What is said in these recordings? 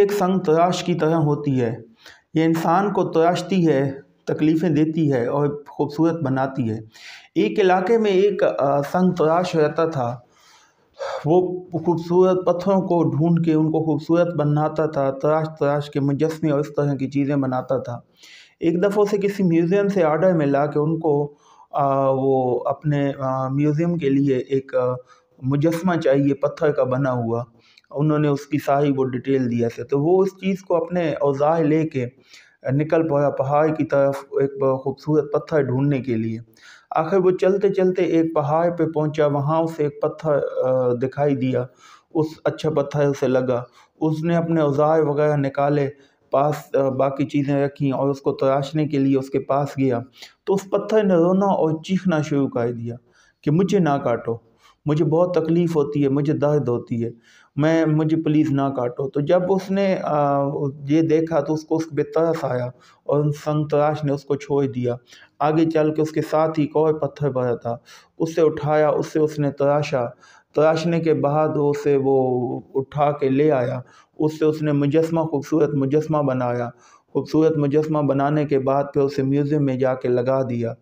एक संग तराश की तरह होती है ये इंसान को तराशती है तकलीफ़ें देती है और ख़ूबसूरत बनाती है एक इलाके में एक संग तराश रहता था वो खूबसूरत पत्थरों को ढूंढ के उनको खूबसूरत बनाता था तराश तराश के मुजस्मे और इस तरह की चीज़ें बनाता था एक दफ़ा उसे किसी म्यूज़ियम से आर्डर मिला कि उनको आ, वो अपने म्यूज़ियम के लिए एक मुजस्मा चाहिए पत्थर का बना हुआ उन्होंने उसकी सारी वो डिटेल दिया से तो वो उस चीज़ को अपने औज़ार ले कर निकल पड़ा पहाड़ की तरफ एक खूबसूरत पत्थर ढूंढने के लिए आखिर वो चलते चलते एक पहाड़ पे पहुंचा वहाँ उसे एक पत्थर दिखाई दिया उस अच्छा पत्थर उसे लगा उसने अपने औजार वगैरह निकाले पास बाकी चीज़ें रखी और उसको तराशने के लिए उसके पास गया तो उस पत्थर ने रोना और चीखना शुरू कर दिया कि मुझे ना काटो मुझे बहुत तकलीफ़ होती है मुझे दर्द होती है मैं मुझे प्लीज़ ना काटो तो जब उसने ये देखा तो उसको उस पर तरस आया और संतराश ने उसको छोड़ दिया आगे चल के उसके साथ ही एक और पत्थर भरा था उससे उठाया उससे उसने तराशा तराशने के बाद उसे वो उठा के ले आया उससे उसने मुजस्मा खूबसूरत मुजस्मा बनाया खूबसूरत मुजस्मा बनाने के बाद फिर उसे म्यूज़ियम में जाके लगा दिया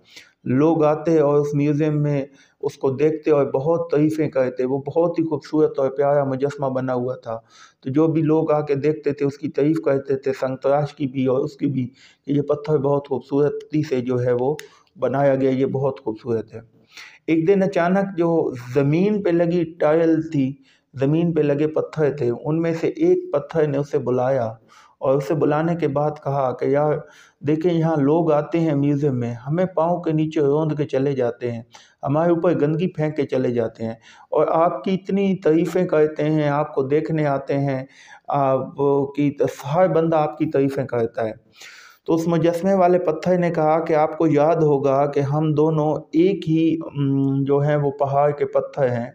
लोग आते और उस म्यूज़ियम में उसको देखते और बहुत तरीफें करते वो बहुत ही खूबसूरत और प्यारा मुजस्मा बना हुआ था तो जो भी लोग आके देखते थे उसकी तारीफ़ करते थे संतराश की भी और उसकी भी कि ये पत्थर बहुत खूबसूरती से जो है वो बनाया गया ये बहुत खूबसूरत है एक दिन अचानक जो ज़मीन पर लगी टायल थी ज़मीन पर लगे पत्थर थे उनमें से एक पत्थर ने उसे बुलाया और उसे बुलाने के बाद कहा कि यार देखें यहाँ लोग आते हैं म्यूज़ियम में हमें पाँव के नीचे रौंद के चले जाते हैं हमारे ऊपर गंदगी फेंक के चले जाते हैं और आपकी इतनी तारीफ़ें करते हैं आपको देखने आते हैं आप की हर बंदा आपकी तारीफ़ें करता है तो उस मुजस्मे वाले पत्थर ने कहा कि आपको याद होगा कि हम दोनों एक ही जो हैं वो पहाड़ के पत्थर हैं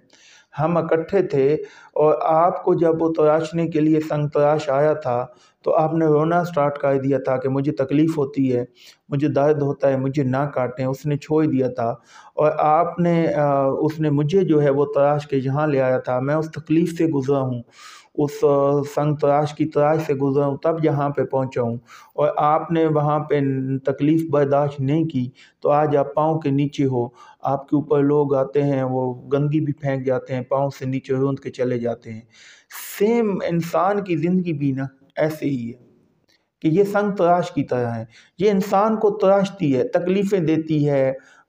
हम इकट्ठे थे और आपको जब वो तराशने के लिए संग तराश आया था तो आपने रोना स्टार्ट कर दिया था कि मुझे तकलीफ़ होती है मुझे दर्द होता है मुझे ना काटें उसने छोड़ दिया था और आपने आ, उसने मुझे जो है वो तराश के यहाँ ले आया था मैं उस तकलीफ़ से गुज़रा हूँ उस संग तराश की तराश से गुजरा हूँ तब यहाँ पे पहुँचा हूँ और आपने वहाँ पे तकलीफ़ बर्दाश्त नहीं की तो आज आप पाँव के नीचे हो आपके ऊपर लोग आते हैं वो गंदगी भी फेंक जाते हैं पाँव से नीचे रोंद के चले जाते हैं सेम इंसान की ज़िंदगी भी ना ऐसे ही है कि ये संग तराश की तरह है ये इंसान को तराशती है तकलीफ़ें देती है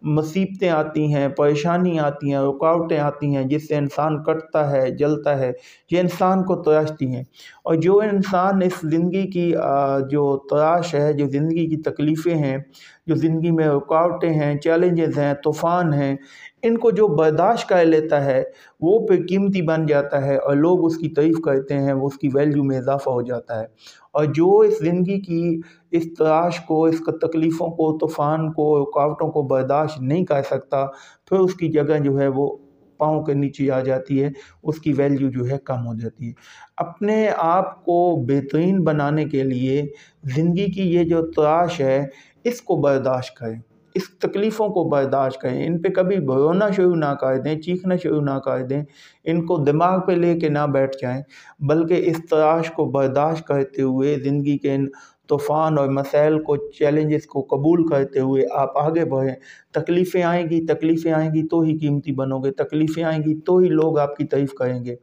मुसीबतें आती हैं परेशानी आती हैं रुकावटें आती हैं जिससे इंसान कटता है जलता है ये इंसान को तराशती हैं और जो इंसान इस ज़िंदगी की जो तराश है जो ज़िंदगी की तकलीफ़ें हैं जो ज़िंदगी में रुकावटें हैं चैलेंजेस हैं तूफ़ान हैं इनको जो बर्दाश्त कर लेता है वो फिर कीमती बन जाता है और लोग उसकी तारीफ़ करते हैं वो उसकी वैल्यू में इजाफ़ा हो जाता है और जो इस ज़िंदगी की इस तलाश को इस तकलीफ़ों को तूफ़ान को रुकावटों को बर्दाश्त नहीं कर सकता फिर उसकी जगह जो है वो पाँव के नीचे आ जाती है उसकी वैल्यू जो है कम हो जाती है अपने आप को बेहतरीन बनाने के लिए ज़िंदगी की ये जो तलाश है इसको बर्दाश्त करें इस तकलीफ़ों को बर्दाश्त करें इन पे कभी रोना शुरू ना कर दें चीखना शुरू ना कर दें इनको दिमाग पे ले के ना बैठ जाएं बल्कि इस तलाश को बर्दाश्त करते हुए ज़िंदगी के इन तूफ़ान और मसाइल को चैलेंजेस को कबूल करते हुए आप आगे बढ़ें तकलीफ़ें आएंगी तकलीफ़ें आएंगी तो ही कीमती बनोगे तकलीफ़ें आएंगी तो ही लोग आपकी तारीफ़ करेंगे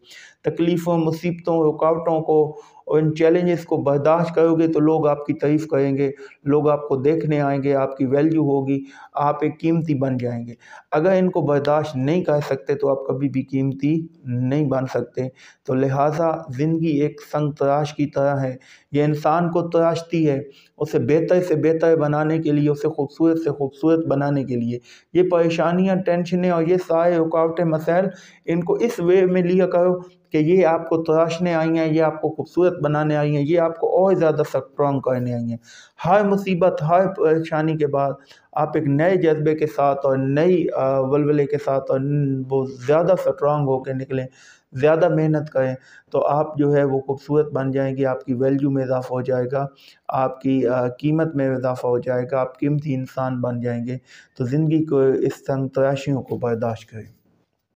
तकलीफ़ों मुसीबतों रुकावटों को और इन चैलेंजेस को बर्दाश्त करोगे तो लोग आपकी तारीफ़ करेंगे लोग आपको देखने आएंगे आपकी वैल्यू होगी आप एक कीमती बन जाएंगे अगर इनको बर्दाश्त नहीं कर सकते तो आप कभी भी कीमती नहीं बन सकते तो लिहाजा ज़िंदगी एक संग तराश की तरह है यह इंसान को तराशती है उसे बेहतर से बेहतर बनाने के लिए उसे खूबसूरत से खूबसूरत बनाने के लिए ये परेशानियाँ टेंशनें और ये सारे रुकावटें मसाइल इनको इस वे में लिया करो कि ये आपको तराशने आई हैं ये आपको खूबसूरत बनाने आई हैं ये आपको और ज़्यादा स्ट्रॉन्ग करने आई हैं हर मुसीबत हर परेशानी के बाद आप एक नए जज्बे के साथ और नई वलवले के साथ और वो ज़्यादा स्ट्रॉन्ग होकर निकलें ज़्यादा मेहनत करें तो आप जो है वो खूबसूरत बन जाएंगे आपकी वैल्यू में इजाफा हो जाएगा आपकी कीमत में इजाफा हो जाएगा आप कीमती इंसान बन जाएंगे तो ज़िंदगी को इस तंग तराशियों को बर्दाश्त करें